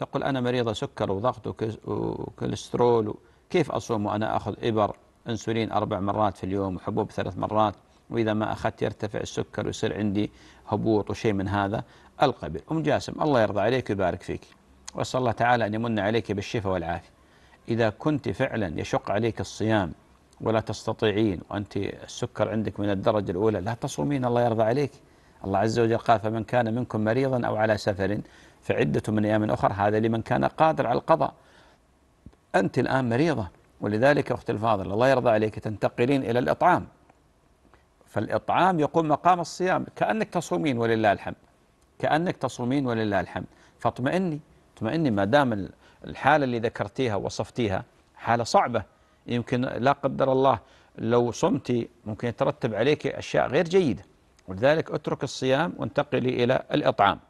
تقول أنا مريضة سكر وضغط وكوليسترول كيف أصوم وأنا أخذ إبر أنسولين أربع مرات في اليوم وحبوب ثلاث مرات وإذا ما أخذت يرتفع السكر ويصير عندي هبوط وشيء من هذا القبيل أم جاسم الله يرضى عليك ويبارك فيك وأسأل الله تعالى أن يمن عليك بالشفاء والعافية إذا كنت فعلا يشق عليك الصيام ولا تستطيعين وأنت السكر عندك من الدرجة الأولى لا تصومين الله يرضى عليك الله عز وجل قال فمن كان منكم مريضا أو على سفر فعدة من أيام أخر هذا لمن كان قادر على القضاء أنت الآن مريضة ولذلك أخت الفاضل الله يرضى عليك تنتقلين إلى الإطعام فالإطعام يقوم مقام الصيام كأنك تصومين ولله الحمد كأنك تصومين ولله الحمد فاطمئني اطمئني ما دام الحالة اللي ذكرتيها وصفتيها حالة صعبة يمكن لا قدر الله لو صمتي ممكن يترتب عليك أشياء غير جيدة ولذلك اترك الصيام وانتقلي إلى الإطعام